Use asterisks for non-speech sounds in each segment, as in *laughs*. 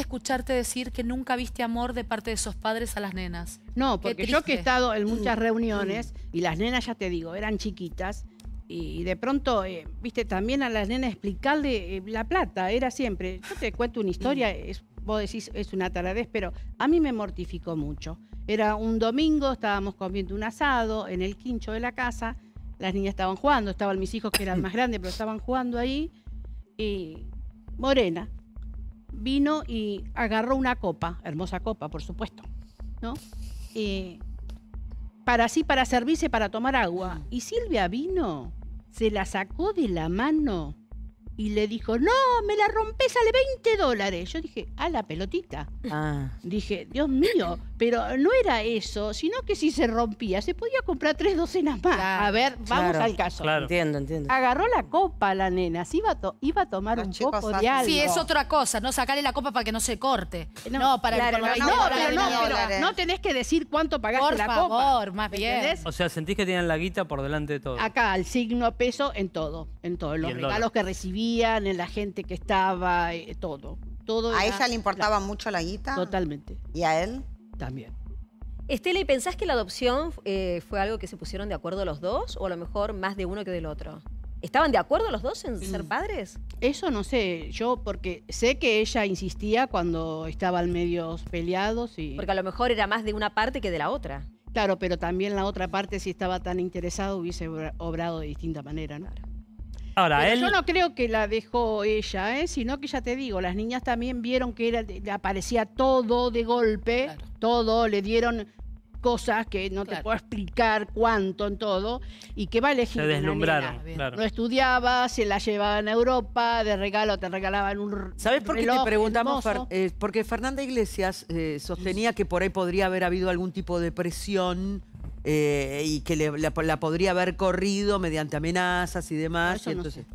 escucharte decir que nunca viste amor de parte de sus padres a las nenas. No, porque yo que he estado en muchas mm. reuniones y las nenas, ya te digo, eran chiquitas. Y de pronto, eh, viste, también a las nenas explicarle eh, la plata, era siempre. Yo te cuento una historia, mm. es, vos decís es una taradez, pero a mí me mortificó mucho. Era un domingo, estábamos comiendo un asado en el quincho de la casa, las niñas estaban jugando, estaban mis hijos que eran más grandes, pero estaban jugando ahí. Y Morena, vino y agarró una copa, hermosa copa, por supuesto, ¿no? para así, para servirse, para tomar agua. Y Silvia vino, se la sacó de la mano y le dijo, no, me la rompés, sale 20 dólares. Yo dije, a la pelotita. Ah. Dije, Dios mío, pero no era eso, sino que si se rompía, se podía comprar tres docenas más. a ver, vamos al caso. Claro. Entiendo, entiendo. Agarró la copa la nena, iba, a, iba a tomar un poco de algo. Sí, es otra cosa, no sacarle la copa para que no se corte. No, para que no, no, pero no, tenés que decir cuánto pagaste por la copa. Por favor, más bien. O sea, sentís que tienen la guita por delante de todo. Acá, al signo peso en todo, en todos los regalos que recibí en la gente que estaba, eh, todo. todo ¿A ella le importaba mucho la guita? Totalmente. ¿Y a él? También. Estela, ¿y pensás que la adopción eh, fue algo que se pusieron de acuerdo los dos o a lo mejor más de uno que del otro? ¿Estaban de acuerdo los dos en ser mm. padres? Eso no sé, yo porque sé que ella insistía cuando estaban medios peleados y... Porque a lo mejor era más de una parte que de la otra. Claro, pero también la otra parte si estaba tan interesado hubiese obrado de distinta manera, ¿no? Yo no creo que la dejó ella, ¿eh? sino que ya te digo, las niñas también vieron que era, le aparecía todo de golpe, todo, le dieron cosas que no te puedo explicar cuánto en todo, y que va a elegir. Se deslumbraron. No estudiaba, se la llevaban a Europa, de regalo te regalaban un. ¿Sabes por qué te preguntamos? Eh, porque Fernanda Iglesias eh, sostenía que por ahí podría haber habido algún tipo de presión eh, y que la, podría haber corrido mediante amenazas y demás. entonces,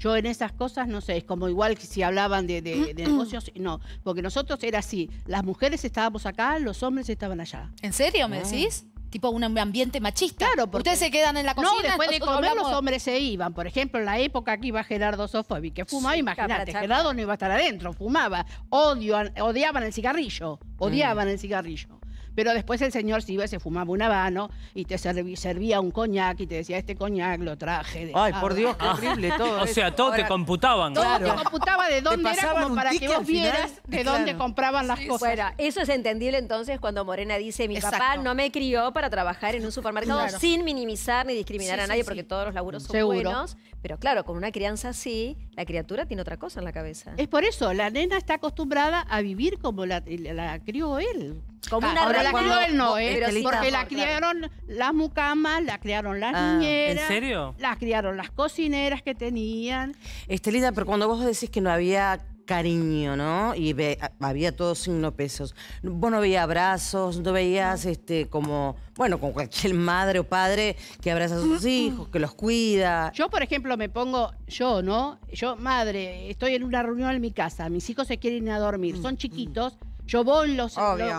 Yo en esas cosas no sé, es como igual que si hablaban de, *clears throat* negocios, no, porque nosotros era así, las mujeres estábamos acá, los hombres estaban allá. ¿En serio me ah. decís? Tipo un ambiente machista. Ustedes se quedan en la cocina. No, después de comer los hombres se iban. Por ejemplo, en la época que iba Gerardo Sofobi, que fumaba, imagínate, Gerardo no iba a estar adentro, fumaba. Odio, odiaban el cigarrillo, odiaban el cigarrillo. Pero después el señor se iba, se fumaba un habano y te servía un coñac y te decía, este coñac lo traje. De Ay, por Dios, qué ah. horrible todo. *laughs* o sea, todo te computaban. Todo te computaba de dónde era para que vos vieras de dónde compraban las cosas. eso es entendible entonces cuando Morena dice, mi papá no me crió para trabajar en un supermercado sin minimizar ni discriminar a nadie porque todos los laburos son buenos. Pero claro, con una crianza así, la criatura tiene otra cosa en la cabeza. Es por eso, la nena está acostumbrada a vivir como la, la crió él una Ahora la crió él no, ¿eh? porque la criaron las mucamas, la criaron las ah, niñeras. ¿En serio? Las criaron las cocineras que tenían. Estelita, pero cuando vos decís que no había cariño, ¿no? Y había todo signo pesos. Vos no veías abrazos, no veías este como, bueno, con cualquier madre o padre que abraza a sus hijos, que los cuida. Yo, por ejemplo, me pongo, yo, ¿no? Yo, madre, estoy en una reunión en mi casa, mis hijos se quieren ir a dormir, son mm. chiquitos yo voy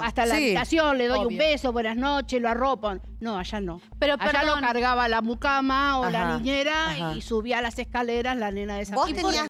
hasta la habitación, le doy un beso, buenas noches, lo arropo. No, allá no. Pero, allá lo cargaba la mucama o la niñera y subía las escaleras la nena de esa Vos